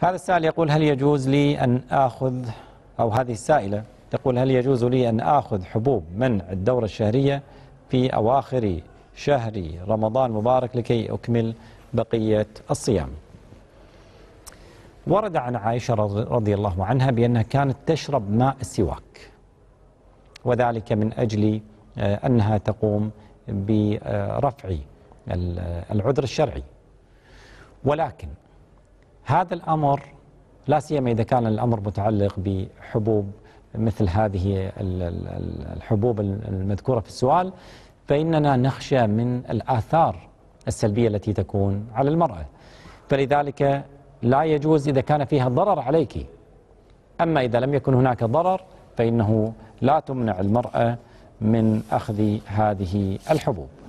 هذا السائل يقول هل يجوز لي أن آخذ أو هذه السائلة تقول هل يجوز لي أن آخذ حبوب منع الدورة الشهرية في أواخر شهر رمضان مبارك لكي أكمل بقية الصيام ورد عن عائشة رضي الله عنها بأنها كانت تشرب ماء السواك وذلك من أجل آه، أنها تقوم برفع العذر الشرعي ولكن هذا الأمر لا سيما إذا كان الأمر متعلق بحبوب مثل هذه الحبوب المذكورة في السؤال فإننا نخشى من الآثار السلبية التي تكون على المرأة فلذلك لا يجوز إذا كان فيها ضرر عليك أما إذا لم يكن هناك ضرر فإنه لا تمنع المرأة من أخذ هذه الحبوب